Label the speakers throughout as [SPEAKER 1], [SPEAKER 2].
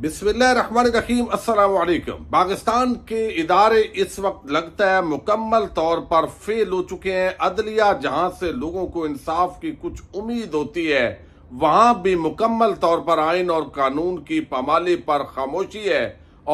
[SPEAKER 1] बिस्मिल्लाम असलकम पाकिस्तान के इदारे इस वक्त लगता है मुकम्मल तौर पर फेल हो चुके हैं अदलिया जहां से लोगों को इंसाफ की कुछ उम्मीद होती है वहां भी मुकम्मल तौर पर आइन और कानून की पमाले पर खामोशी है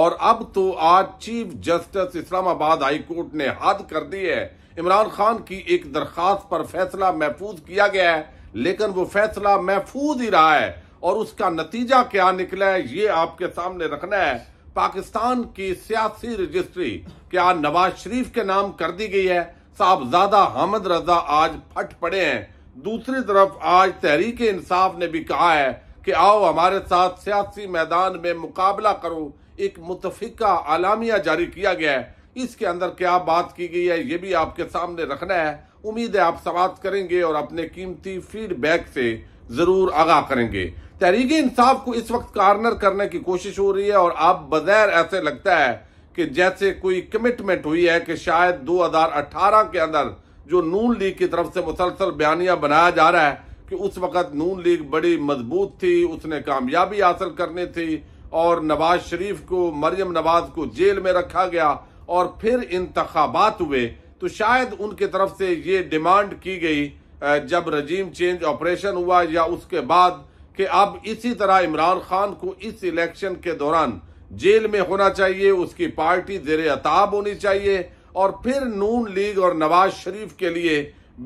[SPEAKER 1] और अब तो आज chief justice Islamabad high court ने हद कर दी है इमरान खान की एक दरखास्त पर फैसला महफूज किया गया है लेकिन वो फैसला महफूज ही रहा है और उसका नतीजा क्या निकला है ये आपके सामने रखना है पाकिस्तान की सियासी रजिस्ट्री क्या नवाज शरीफ के नाम कर दी गई है साहबजादा हामद रजा आज फट पड़े हैं दूसरी तरफ आज तहरीक इंसाफ ने भी कहा है कि आओ हमारे साथ सियासी मैदान में मुकाबला करो एक मुतफिका आलामिया जारी किया गया है इसके अंदर क्या बात की गई है ये भी आपके सामने रखना है उम्मीद है आप सवाल करेंगे और अपने कीमती फीडबैक से ज़रूर आगाह करेंगे तहरीक इंसाफ को इस वक्त कार्नर करने की कोशिश हो रही है और आप बगैर ऐसे लगता है कि जैसे कोई कमिटमेंट हुई है कि शायद 2018 के अंदर जो नून लीग की तरफ से मुसलसल बयानिया बनाया जा रहा है कि उस वक्त नून लीग बड़ी मजबूत थी उसने कामयाबी हासिल करनी थी और नवाज शरीफ को मरियम नवाज को जेल में रखा गया और फिर इंतबात हुए तो शायद उनकी तरफ से ये डिमांड की गई जब रजीम चेंज ऑपरेशन हुआ या उसके बाद कि अब इसी तरह इमरान खान को इस इलेक्शन के दौरान जेल में होना चाहिए उसकी पार्टी जेर अताब होनी चाहिए और फिर नून लीग और नवाज शरीफ के लिए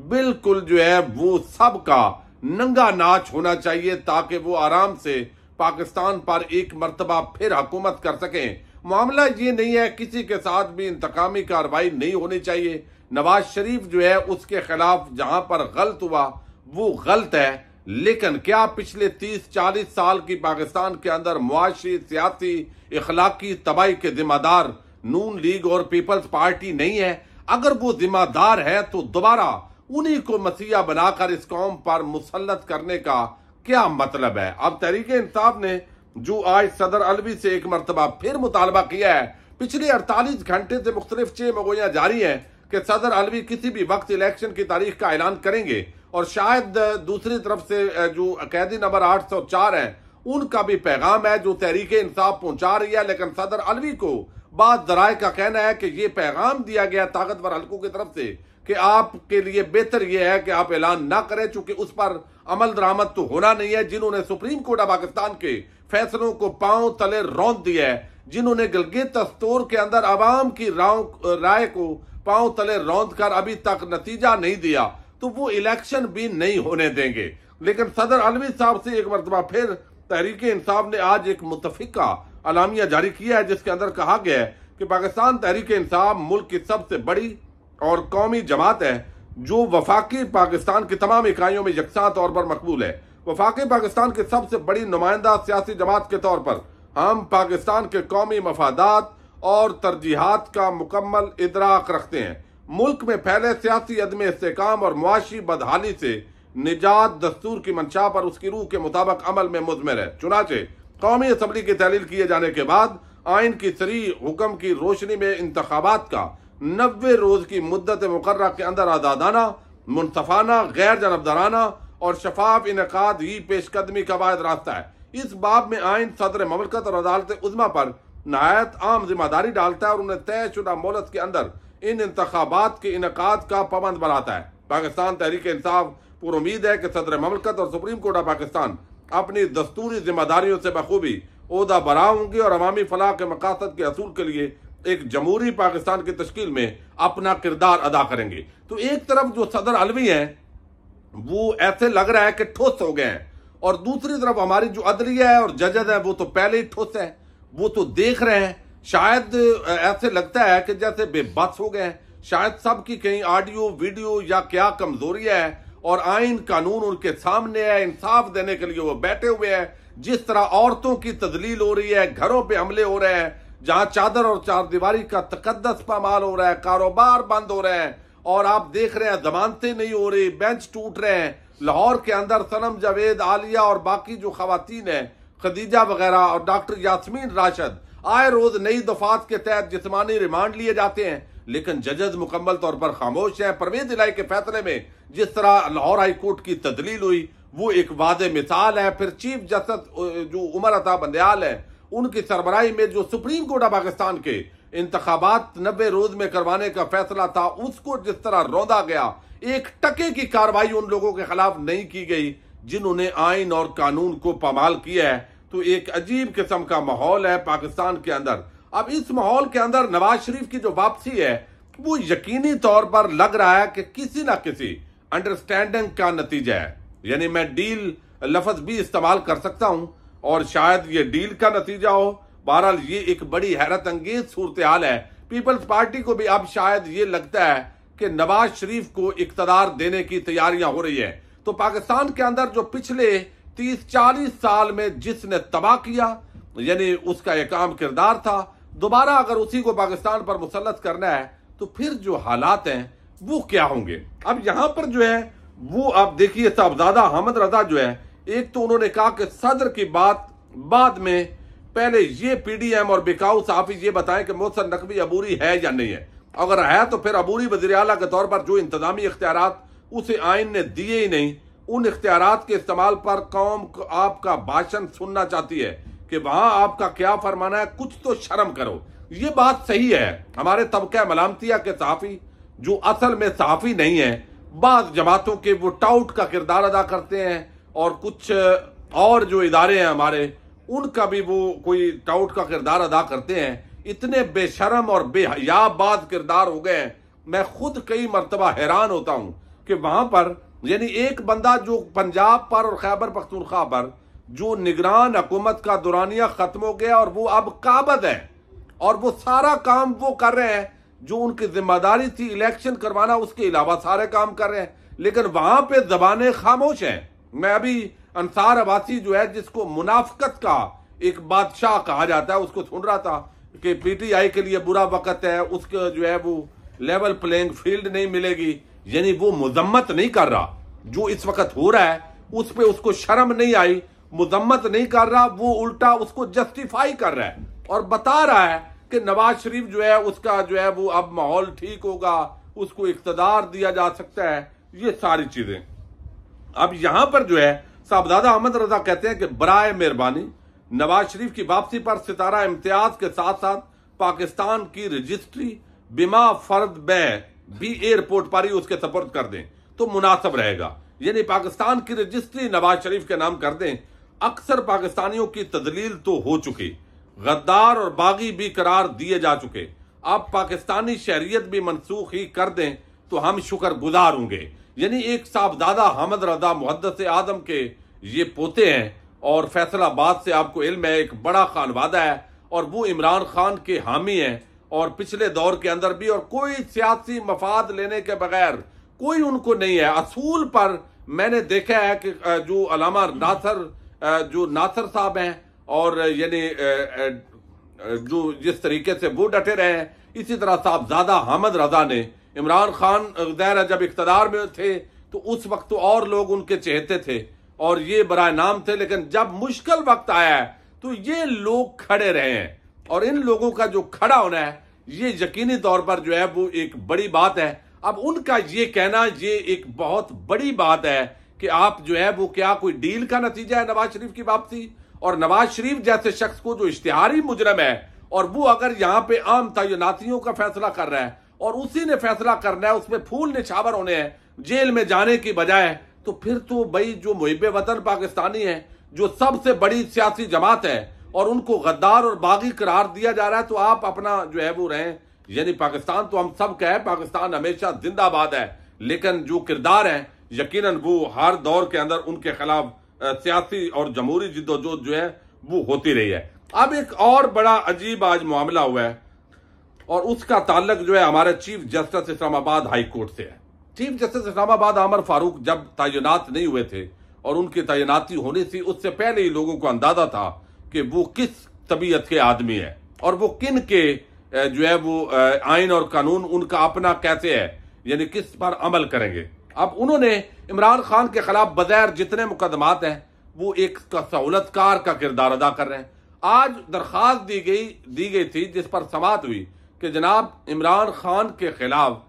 [SPEAKER 1] बिल्कुल जो है वो सब का नंगा नाच होना चाहिए ताकि वो आराम से पाकिस्तान पर एक मरतबा फिर हुकूमत कर सकें मामला ये नहीं है किसी के साथ भी इंतकामी कार्रवाई नहीं होनी चाहिए नवाज शरीफ जो है उसके खिलाफ जहां पर गलत हुआ वो गलत है लेकिन क्या पिछले तीस चालीस साल की पाकिस्तान के अंदर मुआशी सियासी इखलाकी तबाही के जिम्मेदार नून लीग और पीपल्स पार्टी नहीं है अगर वो जिम्मेदार है तो दोबारा उन्हीं को मसीहा बनाकर इस कौम पर मुसलत करने का क्या मतलब है अब तहरीक इंसाफ ने जो आज सदर अलवी से एक मरतबा फिर मुतालबा किया है पिछले अड़तालीस घंटे से मुख्तलिफ चे मगोया जारी है कि सदर अलवी किसी भी वक्त इलेक्शन की तारीख का ऐलान करेंगे और शायद दूसरी तरफ से जो कैदी नंबर 804 है उनका भी पैगाम है जो तहरीक इंसाफ पहुंचा रही है लेकिन सदर अलवी को बाद दराय का कहना है कि ये पैगाम दिया गया ताकतवर हल्कों की तरफ से कि आपके लिए बेहतर यह है कि आप ऐलान ना करें चूंकि उस पर अमल दरामद तो होना नहीं है जिन्होंने सुप्रीम कोर्ट ऑफ पाकिस्तान के फैसलों को पांव तले रौंद दिया है जिन्होंने गलगित तस्तोर के अंदर आवाम की राय को पांव तले रौंद कर अभी तक नतीजा नहीं दिया तो वो इलेक्शन भी नहीं होने देंगे लेकिन सदर अलवी साहब से एक मरतबा फिर तहरीक इंसाफ ने आज एक मुतफिका अलामिया जारी किया है जिसके अंदर कहा गया है कि पाकिस्तान तहरीक इंसाफ मुल्क की सबसे बड़ी और कौमी जमात है जो वफाकी पाकिस्तान की तमाम इकाइयों में यकसा तौर पर मकबूल है वफाकी पाकिस्तान की सबसे बड़ी नुमाइंदा सियासी जमात के तौर पर हम पाकिस्तान के कौमी मफादात और तरजीहत का मुकम्मल इदराक रखते हैं मुल्क में फैले सियासी अदम इसकाम और मुआशी बदहाली से निजात दस्तूर की मंशा पर उसकी रूह के मुताबिक अमल में मुजमर है चुनाचे कौमी असम्बली की तहलील किए जाने के बाद आइन की सरी हुक्म की रोशनी में इंतबात का नबे रोज की मुद्दत मुकर के अंदर आजादाना मुनफाना गैर जनबदाराना और शफाफ इनका ही पेशकदमी का वायद रास्ता है इस बाब में आइन सदर ममलकत और अदालत उजमा पर नहायत आम जिम्मेदारी डालता है और उन्हें तय शुदा मोहलत के अंदर इन इंतबात के इनका का पाबंद बनाता है पाकिस्तान तहरीक इंसाफ पुर उम्मीद है कि सदर ममलकत और सुप्रीम कोर्ट ऑफ पाकिस्तान अपनी दस्तूरी जिम्मेदारियों से बखूबी अहदा बरा होंगे और अवामी फलाह के मकासद के असूल के लिए एक जमहूरी पाकिस्तान की तश्ल में अपना किरदार अदा करेंगे तो एक तरफ जो सदर अलवी हैं वो ऐसे लग रहा है कि ठोस हो गए हैं और दूसरी तरफ हमारी जो अदलिया है और जजेज है वो तो पहले ही ठोस है वो तो देख रहे हैं शायद ऐसे लगता है कि जैसे बेबस हो गए शायद सब की कहीं ऑडियो वीडियो या क्या कमजोरिया है और आइन कानून उनके सामने है इंसाफ देने के लिए वो बैठे हुए हैं जिस तरह औरतों की तदलील हो रही है घरों पे हमले हो रहे हैं जहां चादर और चार दीवारी का तकदस पामाल हो रहा है कारोबार बंद हो रहे हैं और आप देख रहे हैं जमानतें नहीं हो रही बेंच टूट रहे हैं लाहौर के अंदर सनम जावेद आलिया और बाकी जो खातन हैं खदीजा वगैरह और डॉक्टर यासमीन राशद आए रोज नई दफात के तहत जिसमानी रिमांड लिए जाते हैं लेकिन जजेज मुकम्मल तौर पर खामोश हैं परवेज इलाई के फैसले में जिस तरह लाहौर हाई कोर्ट की तदलील हुई वो एक वाद मिसाल है फिर चीफ जस्टिस जो उमर अता बंदयाल है उनकी सरबराही में जो सुप्रीम कोर्ट ऑफ पाकिस्तान के इंतबात नब्बे रोज में करवाने का फैसला था उसको जिस तरह रौंदा गया एक टके की कार्रवाई उन लोगों के खिलाफ नहीं की गई जिन्होंने आइन और कानून को पमाल किया है तो एक अजीब किस्म का माहौल है पाकिस्तान के अंदर अब इस माहौल के अंदर नवाज शरीफ की जो वापसी है वो यकीनी तौर पर लग रहा है कि किसी ना किसी अंडरस्टैंडिंग का नतीजा है यानी मैं डील लफज भी इस्तेमाल कर सकता हूं और शायद ये डील का नतीजा हो बहरहाल ये एक बड़ी हैरत अंगेज सूरत हाल है पीपल्स पार्टी को भी अब शायद ये लगता है कि नवाज शरीफ को इकतदार देने की तैयारियां हो रही है तो पाकिस्तान के अंदर जो पिछले तीस चालीस साल में जिसने तबाह किया यानी उसका एक आम किरदार था दोबारा अगर उसी को पाकिस्तान पर मुसलत करना है तो फिर जो हालात हैं वो क्या होंगे अब यहां पर जो है वो आप देखिए साहबजादा हमद रजा जो है एक तो उन्होंने कहा कि सदर की बात बाद में पहले ये पीडीएम और बिकाऊ साफी ये बताएं कि मोहसन नकवी अबूरी है या नहीं है अगर है तो फिर अबूरी वजी अला के तौर पर जो इंतजामी इख्तियार उसे आइन ने दिए ही नहीं उन इख्तियार के इस्तेमाल पर कौम आपका भाषण सुनना चाहती है कि वहां आपका क्या फरमाना है कुछ तो शर्म करो ये बात सही है हमारे तबके मलामतिया के सहाफ़ी जो असल में सहाफ़ी नहीं है बाद जमातों के वो टाउट का किरदार अदा करते हैं और कुछ और जो इदारे हैं हमारे उनका भी वो कोई टाउट का किरदार अदा करते हैं इतने बेशरम और बेहयाबाद किरदार हो गए हैं मैं खुद कई मरतबा हैरान होता हूं कि वहां पर यानी एक बंदा जो पंजाब पर और खैबर पख्तूनख्वा पर जो निगरान हुकूमत का दुरानिया ख़त्म हो गया और वो अब काबद है और वो सारा काम वो कर रहे हैं जो उनकी जिम्मेदारी थी इलेक्शन करवाना उसके अलावा सारे काम कर रहे हैं लेकिन वहां पे जबान खामोश हैं मैं अभी अंसार आवासी जो है जिसको मुनाफकत का एक बादशाह कहा जाता है उसको सुन रहा था कि पीटीआई के लिए बुरा वक्त है उसके जो है वो लेवल प्लेइंग फील्ड नहीं मिलेगी यानी वो मजम्मत नहीं कर रहा जो इस वक्त हो रहा है उस पर उसको शर्म नहीं आई मजम्मत नहीं कर रहा वो उल्टा उसको जस्टिफाई कर रहा है और बता रहा है कि नवाज शरीफ जो है उसका जो है वो अब माहौल ठीक होगा उसको इकतदार दिया जा सकता है ये सारी चीजें अब यहां पर जो है साहबदादा अहमद रजा कहते हैं कि बरा मेहरबानी नवाज शरीफ की वापसी पर सितारा इम्तियाज के साथ साथ पाकिस्तान की रजिस्ट्री बिमा फर्द बै बी एयरपोर्ट पर ही उसके सपर्द कर दें तो मुनासिब रहेगा यानी पाकिस्तान की रजिस्ट्री नवाज शरीफ के नाम कर दें अक्सर पाकिस्तानियों की तदलील तो हो चुकी गद्दार और बागी भी करार दिए जा चुके अब पाकिस्तानी शहरीत भी मनसूख ही कर दें तो हम शुक्र गुजार होंगे यानी एक साहबजादा हमद रजा मुहदस आदम के ये पोते हैं और फैसलाबाद से आपको इल्म है एक बड़ा खानवादा है और वो इमरान खान के हामी हैं और पिछले दौर के अंदर भी और कोई सियासी मफाद लेने के बगैर कोई उनको नहीं है असूल पर मैंने देखा है कि जो अलामा नासर जो नासर साहब हैं और यानी जो जिस तरीके से वो डटे रहे हैं इसी तरह साहबजादा हमद रजा ने इमरान खान जहर जब इकतदार में थे तो उस वक्त तो और लोग उनके चेहते थे और ये बरा नाम थे लेकिन जब मुश्किल वक्त आया है तो ये लोग खड़े रहे हैं और इन लोगों का जो खड़ा होना है ये यकीनी तौर पर जो है वो एक बड़ी बात है अब उनका ये कहना ये एक बहुत बड़ी बात है कि आप जो है वो क्या कोई डील का नतीजा है नवाज शरीफ की वापसी और नवाज शरीफ जैसे शख्स को जो इश्तिहारी मुजरम है और वो अगर यहाँ पे आम तयनातियों का फैसला कर रहा है और उसी ने फैसला करना है उसमें फूल निछावर होने हैं जेल में जाने की बजाय तो फिर तो भाई जो मुहिब वतन पाकिस्तानी है जो सबसे बड़ी सियासी जमात है और उनको गद्दार और बागी करार दिया जा रहा है तो आप अपना जो है वो रहें यानी पाकिस्तान तो हम सब कहें पाकिस्तान हमेशा जिंदाबाद है लेकिन जो किरदार हैं यकीन वो हर दौर के अंदर उनके खिलाफ सियासी और जमहूरी जिदोजोद जो है वो होती रही है अब एक और बड़ा अजीब आज मामला हुआ है और उसका ताल्लक जो है हमारे chief justice Islamabad high court से है चीफ जस्टिस इस्लामाबाद आमर फारूक जब तैनात नहीं हुए थे और उनकी तैनाती होनी थी उससे पहले ही लोगों को अंदाजा था कि वो किस तबीयत के आदमी है और वो किन के जो है वो आइन और कानून उनका अपना कैसे है यानी किस पर अमल करेंगे अब उन्होंने इमरान खान के खिलाफ बगैर जितने मुकदमात हैं वो एक सहूलतकार का किरदार अदा कर रहे हैं आज दरख्वास्त दी गई दी गई थी जिस पर समात हुई कि जनाब इमरान खान के खिलाफ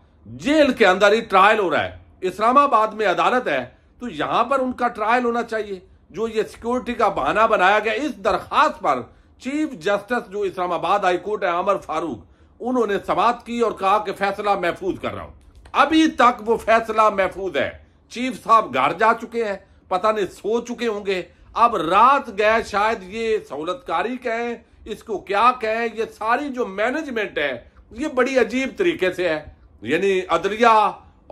[SPEAKER 1] जेल के अंदर ही ट्रायल हो रहा है इस्लामाबाद में अदालत है तो यहां पर उनका ट्रायल होना चाहिए जो ये सिक्योरिटी का बहाना बनाया गया इस दरखास्त पर चीफ जस्टिस जो इस्लामाबाद हाईकोर्ट है अमर फारूक उन्होंने समाप्त की और कहा कि फैसला महफूज कर रहा हूं अभी तक वो फैसला महफूज है चीफ साहब घर जा चुके हैं पता नहीं सो चुके होंगे अब रात गए शायद ये सहूलतकारी कहें इसको क्या कहें ये सारी जो मैनेजमेंट है ये बड़ी अजीब तरीके से है यानी अदलिया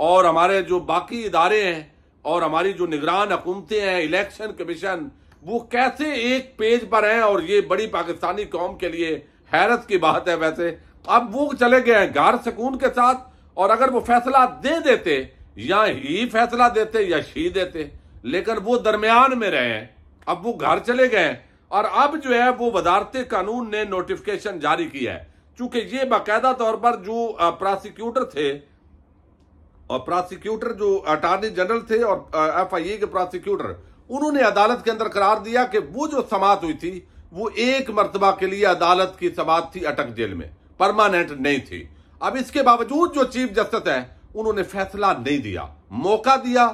[SPEAKER 1] और हमारे जो बाकी इदारे हैं और हमारी जो निगरान हुकूमतें हैं इलेक्शन कमीशन वो कैसे एक पेज पर हैं और ये बड़ी पाकिस्तानी कौम के लिए हैरत की बात है वैसे अब वो चले गए हैं गार सकून के साथ और अगर वो फैसला दे देते या ही फैसला देते या शी देते लेकिन वो दरमियान में रहे हैं अब वो घर चले गए हैं और अब जो है वो वजारत कानून ने नोटिफिकेशन जारी किया है चूंकि ये बाकायदा तौर पर जो प्रोसिक्यूटर थे और प्रोसिक्यूटर जो अटॉर्नी जनरल थे और एफआईए uh, के प्रोसिक्यूटर उन्होंने अदालत के अंदर करार दिया कि वो जो समात हुई थी वो एक मरतबा के लिए अदालत की समात थी अटक जेल में परमानेंट नहीं थी अब इसके बावजूद जो चीफ जस्टिस है उन्होंने फैसला नहीं दिया मौका दिया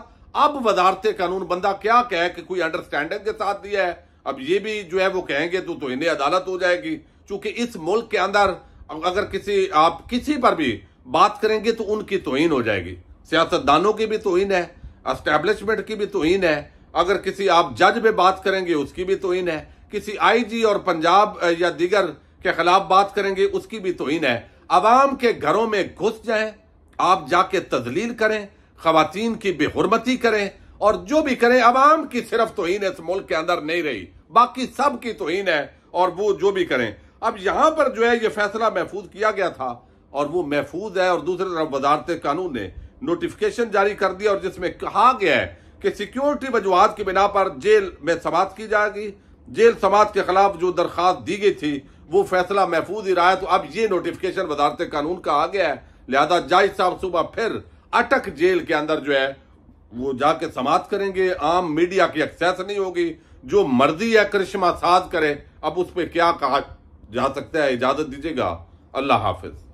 [SPEAKER 1] अब वजारत कानून बंदा क्या कहे कि कोई अंडरस्टैंडिंग के साथ दिया है अब ये भी जो है वो कहेंगे तो तो इन्हें अदालत हो जाएगी क्योंकि इस मुल्क के अंदर अगर किसी आप किसी पर भी बात करेंगे तो उनकी तोहिन हो जाएगी सियासतदानों की भी तोहन है अस्टैब्लिशमेंट की भी तोहन है अगर किसी आप जज पे बात करेंगे उसकी भी तोहन है किसी आईजी और पंजाब या दीगर के खिलाफ बात करेंगे उसकी भी तोहन है अवाम के घरों में घुस जाए आप जाके तजलील करें खातन की बेहरमती करें और जो भी करें अवाम की सिर्फ तोहन इस मुल्क के अंदर नहीं रही बाकी सब की तोहन है और वो जो भी करें अब यहां पर जो है ये फैसला महफूज किया गया था और वो महफूज है और दूसरी तरफ वजारत कानून ने नोटिफिकेशन जारी कर दिया और जिसमें कहा गया है कि सिक्योरिटी वजूहत की बिना पर जेल में समाप्त की जाएगी जेल समाज के खिलाफ जो दरख्वास्त दी गई थी वो फैसला महफूज ही रहा है तो अब ये नोटिफिकेशन वजारत कानून का आ गया है लिहाजा जज साहब सुबह फिर अटक जेल के अंदर जो है वो जाके समाप्त करेंगे आम मीडिया की एक्सेस नहीं होगी जो मर्जी या करिश्मा साज करे अब उस पर क्या कहा जा सकता है इजाजत दीजिएगा अल्लाह हाफिज